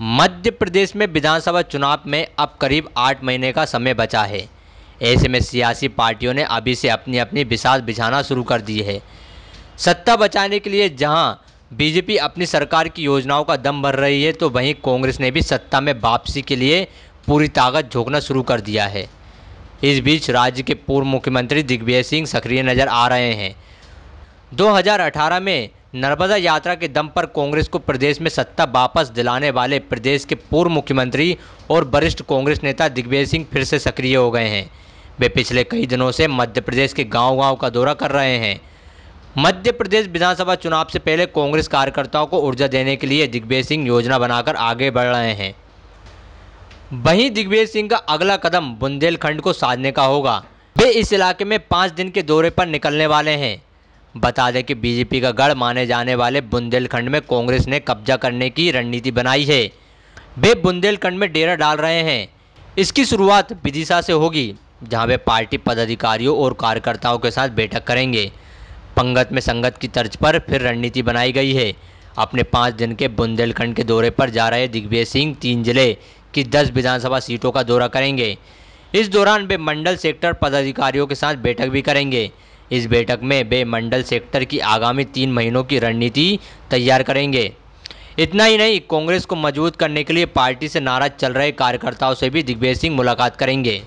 मध्य प्रदेश में विधानसभा चुनाव में अब करीब आठ महीने का समय बचा है ऐसे में सियासी पार्टियों ने अभी से अपनी अपनी विसात बिछाना शुरू कर दी है सत्ता बचाने के लिए जहां बीजेपी अपनी सरकार की योजनाओं का दम भर रही है तो वहीं कांग्रेस ने भी सत्ता में वापसी के लिए पूरी ताकत झोंकना शुरू कर दिया है इस बीच राज्य के पूर्व मुख्यमंत्री दिग्विजय सिंह सक्रिय नजर आ रहे हैं 2018 में नर्मदा यात्रा के दम पर कांग्रेस को प्रदेश में सत्ता वापस दिलाने वाले प्रदेश के पूर्व मुख्यमंत्री और वरिष्ठ कांग्रेस नेता दिग्विजय सिंह फिर से सक्रिय हो गए हैं वे पिछले कई दिनों से मध्य प्रदेश के गांव-गांव का दौरा कर रहे हैं मध्य प्रदेश विधानसभा चुनाव से पहले कांग्रेस कार्यकर्ताओं को ऊर्जा देने के लिए दिग्विजय सिंह योजना बनाकर आगे बढ़ रहे हैं वहीं दिग्विजय सिंह का अगला कदम बुंदेलखंड को साधने का होगा वे इस इलाके में पाँच दिन के दौरे पर निकलने वाले हैं बता दें कि बीजेपी का गढ़ माने जाने वाले बुंदेलखंड में कांग्रेस ने कब्जा करने की रणनीति बनाई है वे बुंदेलखंड में डेरा डाल रहे हैं इसकी शुरुआत विदिशा से होगी जहां वे पार्टी पदाधिकारियों और कार्यकर्ताओं के साथ बैठक करेंगे पंगत में संगत की तर्ज पर फिर रणनीति बनाई गई है अपने पाँच दिन के बुंदेलखंड के दौरे पर जा रहे दिग्विजय सिंह तीन जिले की दस विधानसभा सीटों का दौरा करेंगे इस दौरान वे मंडल सेक्टर पदाधिकारियों के साथ बैठक भी करेंगे इस बैठक में वे मंडल सेक्टर की आगामी तीन महीनों की रणनीति तैयार करेंगे इतना ही नहीं कांग्रेस को मजबूत करने के लिए पार्टी से नाराज चल रहे कार्यकर्ताओं से भी दिग्विजय सिंह मुलाकात करेंगे